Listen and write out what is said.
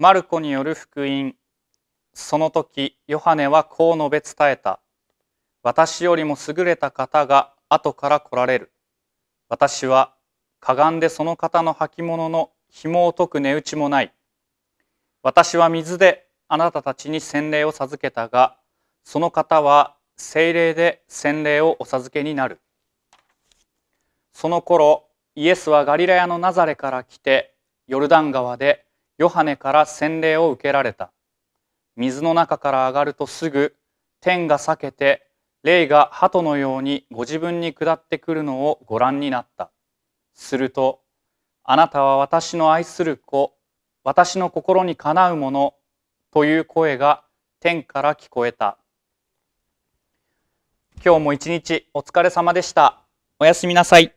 マルコによる福音その時ヨハネはこう述べ伝えた私よりも優れた方が後から来られる私はかがんでその方の履物の紐を解く値打ちもない私は水であなたたちに洗礼を授けたがその方は精霊で洗礼をお授けになるその頃イエスはガリラヤのナザレから来てヨルダン川でヨハネから洗礼を受けられた。水の中から上がるとすぐ天が裂けて霊が鳩のようにご自分に下ってくるのをご覧になった。すると、あなたは私の愛する子、私の心にかなうものという声が天から聞こえた。今日も一日お疲れ様でした。おやすみなさい。